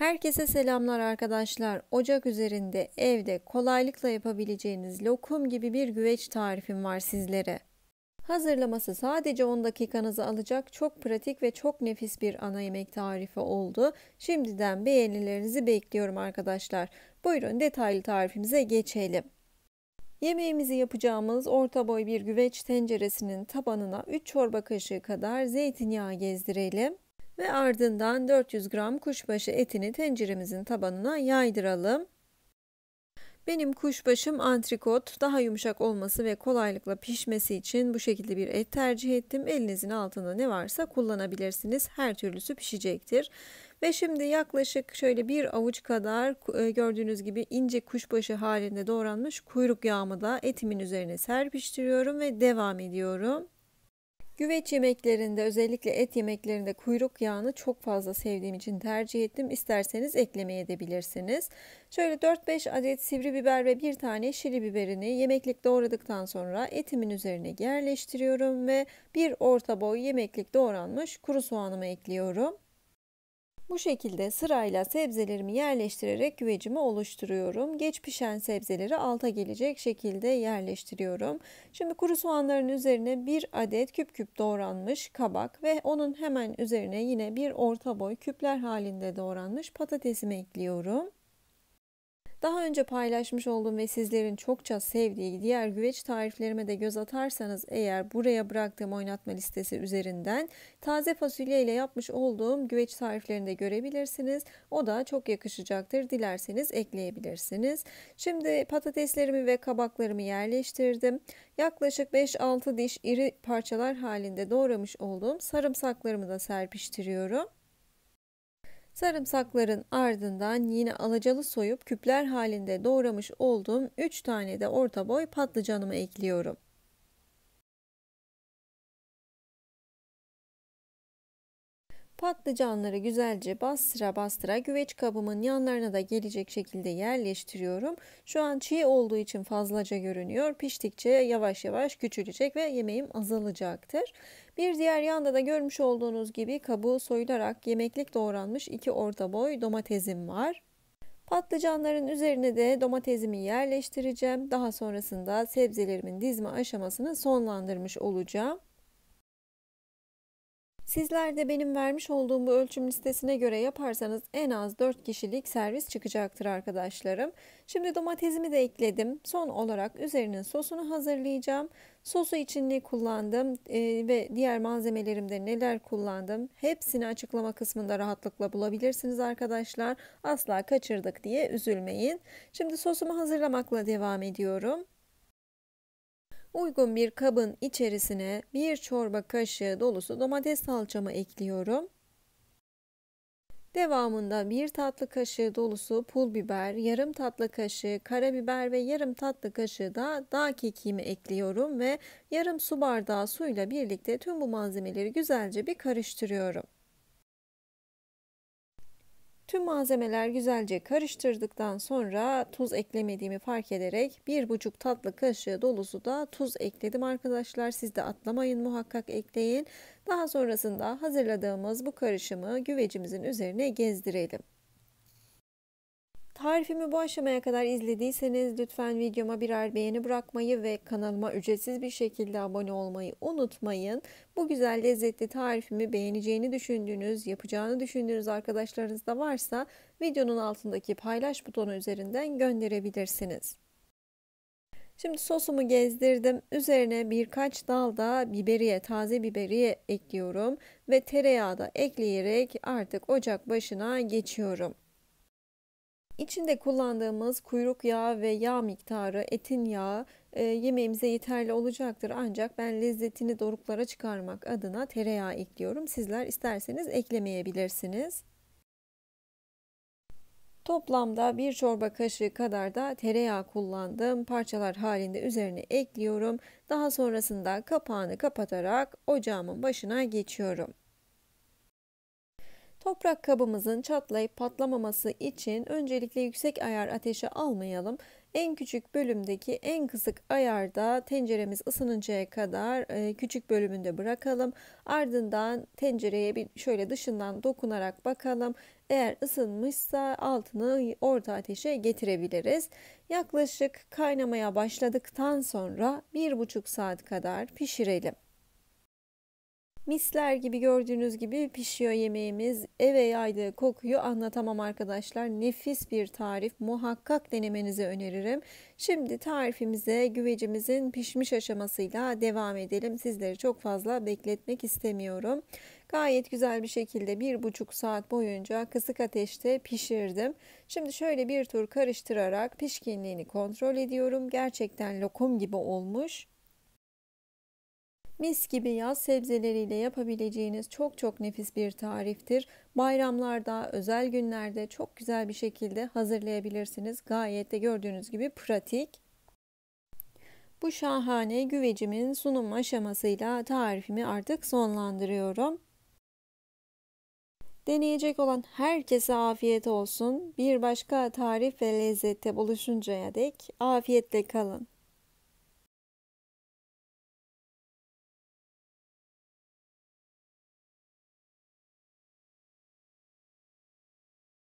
Herkese selamlar arkadaşlar. Ocak üzerinde evde kolaylıkla yapabileceğiniz lokum gibi bir güveç tarifim var sizlere. Hazırlaması sadece 10 dakikanızı alacak çok pratik ve çok nefis bir ana yemek tarifi oldu. Şimdiden beğenilerinizi bekliyorum arkadaşlar. Buyurun detaylı tarifimize geçelim. Yemeğimizi yapacağımız orta boy bir güveç tenceresinin tabanına 3 çorba kaşığı kadar zeytinyağı gezdirelim ve ardından 400 gram kuşbaşı etini tenceremizin tabanına yaydıralım. Benim kuşbaşım antrikot daha yumuşak olması ve kolaylıkla pişmesi için bu şekilde bir et tercih ettim. Elinizin altında ne varsa kullanabilirsiniz. Her türlüsü pişecektir. Ve şimdi yaklaşık şöyle bir avuç kadar e, gördüğünüz gibi ince kuşbaşı halinde doğranmış kuyruk yağımı da etimin üzerine serpiştiriyorum ve devam ediyorum. Güveç yemeklerinde özellikle et yemeklerinde kuyruk yağını çok fazla sevdiğim için tercih ettim. İsterseniz eklemeye de bilirsiniz. Şöyle 4-5 adet sivri biber ve bir tane şili biberini yemeklik doğradıktan sonra etimin üzerine yerleştiriyorum ve bir orta boy yemeklik doğranmış kuru soğanımı ekliyorum. Bu şekilde sırayla sebzelerimi yerleştirerek güvecimi oluşturuyorum. Geç pişen sebzeleri alta gelecek şekilde yerleştiriyorum. Şimdi kuru soğanların üzerine bir adet küp küp doğranmış kabak ve onun hemen üzerine yine bir orta boy küpler halinde doğranmış patatesimi ekliyorum. Daha önce paylaşmış olduğum ve sizlerin çokça sevdiği diğer güveç tariflerime de göz atarsanız eğer buraya bıraktığım oynatma listesi üzerinden taze fasulye ile yapmış olduğum güveç tariflerini de görebilirsiniz. O da çok yakışacaktır. Dilerseniz ekleyebilirsiniz. Şimdi patateslerimi ve kabaklarımı yerleştirdim. Yaklaşık 5-6 diş iri parçalar halinde doğramış olduğum sarımsaklarımı da serpiştiriyorum. Sarımsakların ardından yine alacalı soyup küpler halinde doğramış olduğum 3 tane de orta boy patlıcanımı ekliyorum. Patlıcanları güzelce bastıra bastıra güveç kabımın yanlarına da gelecek şekilde yerleştiriyorum. Şu an çiğ olduğu için fazlaca görünüyor. Piştikçe yavaş yavaş küçülecek ve yemeğim azalacaktır. Bir diğer yanda da görmüş olduğunuz gibi kabuğu soyularak yemeklik doğranmış iki orta boy domatesim var. Patlıcanların üzerine de domatesimi yerleştireceğim. Daha sonrasında sebzelerimin dizme aşamasını sonlandırmış olacağım. Sizler de benim vermiş olduğum bu ölçüm listesine göre yaparsanız en az 4 kişilik servis çıkacaktır arkadaşlarım. Şimdi domatesimi de ekledim. Son olarak üzerinin sosunu hazırlayacağım. Sosu için ne kullandım e, ve diğer malzemelerimde neler kullandım hepsini açıklama kısmında rahatlıkla bulabilirsiniz arkadaşlar. Asla kaçırdık diye üzülmeyin. Şimdi sosumu hazırlamakla devam ediyorum. Uygun bir kabın içerisine bir çorba kaşığı dolusu domates salçamı ekliyorum. Devamında bir tatlı kaşığı dolusu pul biber, yarım tatlı kaşığı karabiber ve yarım tatlı kaşığı da dağ kekiğimi ekliyorum ve yarım su bardağı suyla birlikte tüm bu malzemeleri güzelce bir karıştırıyorum. Tüm malzemeler güzelce karıştırdıktan sonra tuz eklemediğimi fark ederek bir buçuk tatlı kaşığı dolusu da tuz ekledim arkadaşlar. Siz de atlamayın muhakkak ekleyin. Daha sonrasında hazırladığımız bu karışımı güvecimizin üzerine gezdirelim. Tarifimi bu aşamaya kadar izlediyseniz lütfen videoma birer beğeni bırakmayı ve kanalıma ücretsiz bir şekilde abone olmayı unutmayın. Bu güzel lezzetli tarifimi beğeneceğini düşündüğünüz, yapacağını düşündüğünüz arkadaşlarınız da varsa videonun altındaki paylaş butonu üzerinden gönderebilirsiniz. Şimdi sosumu gezdirdim. Üzerine birkaç dal da biberiye, taze biberiye ekliyorum ve tereyağı da ekleyerek artık ocak başına geçiyorum. İçinde kullandığımız kuyruk yağı ve yağ miktarı, etin yağı e, yemeğimize yeterli olacaktır. Ancak ben lezzetini doruklara çıkarmak adına tereyağı ekliyorum. Sizler isterseniz eklemeyebilirsiniz. Toplamda bir çorba kaşığı kadar da tereyağı kullandım. Parçalar halinde üzerine ekliyorum. Daha sonrasında kapağını kapatarak ocağımın başına geçiyorum. Toprak kabımızın çatlayıp patlamaması için öncelikle yüksek ayar ateşe almayalım. En küçük bölümdeki en kısık ayarda tenceremiz ısınıncaya kadar e, küçük bölümünde bırakalım. Ardından tencereye bir şöyle dışından dokunarak bakalım. Eğer ısınmışsa altını orta ateşe getirebiliriz. Yaklaşık kaynamaya başladıktan sonra 1,5 saat kadar pişirelim. Misler gibi gördüğünüz gibi pişiyor yemeğimiz. Eve yaydığı kokuyu anlatamam arkadaşlar. Nefis bir tarif. Muhakkak denemenizi öneririm. Şimdi tarifimize güvecimizin pişmiş aşamasıyla devam edelim. Sizleri çok fazla bekletmek istemiyorum. Gayet güzel bir şekilde bir buçuk saat boyunca kısık ateşte pişirdim. Şimdi şöyle bir tur karıştırarak pişkinliğini kontrol ediyorum. Gerçekten lokum gibi olmuş. Mis gibi yaz sebzeleriyle yapabileceğiniz çok çok nefis bir tariftir. Bayramlarda, özel günlerde çok güzel bir şekilde hazırlayabilirsiniz. Gayet de gördüğünüz gibi pratik. Bu şahane güvecimin sunum aşamasıyla tarifimi artık sonlandırıyorum. Deneyecek olan herkese afiyet olsun. Bir başka tarif ve lezzette buluşuncaya dek afiyetle kalın.